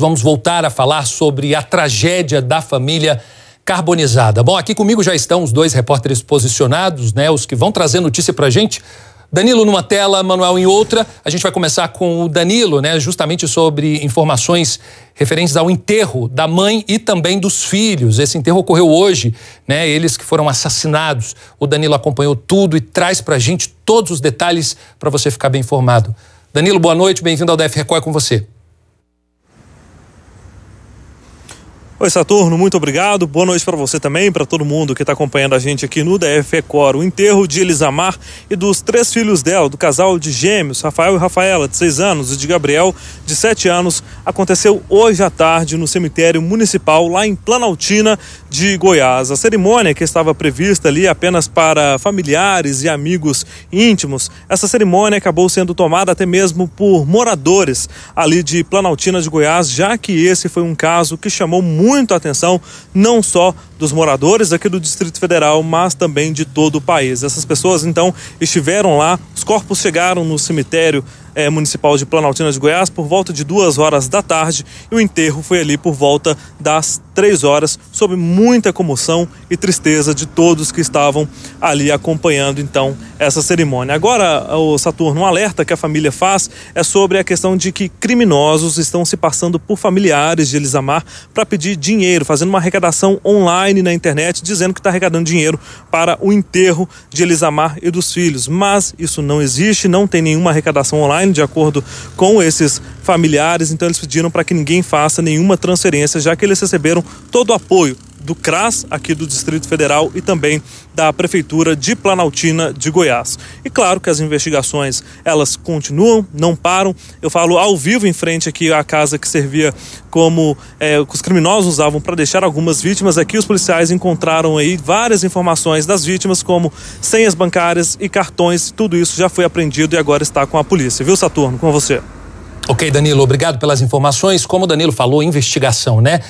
Vamos voltar a falar sobre a tragédia da família carbonizada. Bom, aqui comigo já estão os dois repórteres posicionados, né? Os que vão trazer notícia pra gente. Danilo numa tela, Manuel em outra. A gente vai começar com o Danilo, né? Justamente sobre informações referentes ao enterro da mãe e também dos filhos. Esse enterro ocorreu hoje, né? Eles que foram assassinados. O Danilo acompanhou tudo e traz pra gente todos os detalhes para você ficar bem informado. Danilo, boa noite, bem-vindo ao DF Record é com você. Oi, Saturno, muito obrigado. Boa noite para você também, para todo mundo que está acompanhando a gente aqui no DF Cor. O enterro de Elisamar e dos três filhos dela, do casal de gêmeos, Rafael e Rafaela, de seis anos, e de Gabriel, de sete anos, aconteceu hoje à tarde no cemitério municipal, lá em Planaltina de Goiás. A cerimônia que estava prevista ali apenas para familiares e amigos íntimos, essa cerimônia acabou sendo tomada até mesmo por moradores ali de Planaltina de Goiás, já que esse foi um caso que chamou muito muito a atenção, não só dos moradores aqui do Distrito Federal, mas também de todo o país. Essas pessoas, então, estiveram lá, os corpos chegaram no cemitério é, municipal de Planaltina de Goiás por volta de duas horas da tarde e o enterro foi ali por volta das três horas, sob muita comoção e tristeza de todos que estavam ali acompanhando então essa cerimônia. Agora, o Saturno, um alerta que a família faz é sobre a questão de que criminosos estão se passando por familiares de Elisamar para pedir dinheiro, fazendo uma arrecadação online na internet, dizendo que está arrecadando dinheiro para o enterro de Elisamar e dos filhos. Mas isso não existe, não tem nenhuma arrecadação online, de acordo com esses familiares, então eles pediram para que ninguém faça nenhuma transferência, já que eles receberam todo o apoio do CRAS aqui do Distrito Federal e também da Prefeitura de Planaltina de Goiás. E claro que as investigações elas continuam, não param. Eu falo ao vivo em frente aqui à casa que servia como é, os criminosos usavam para deixar algumas vítimas. Aqui os policiais encontraram aí várias informações das vítimas, como senhas bancárias e cartões. Tudo isso já foi apreendido e agora está com a polícia. Viu, Saturno? Com você. Ok, Danilo, obrigado pelas informações. Como o Danilo falou, investigação, né?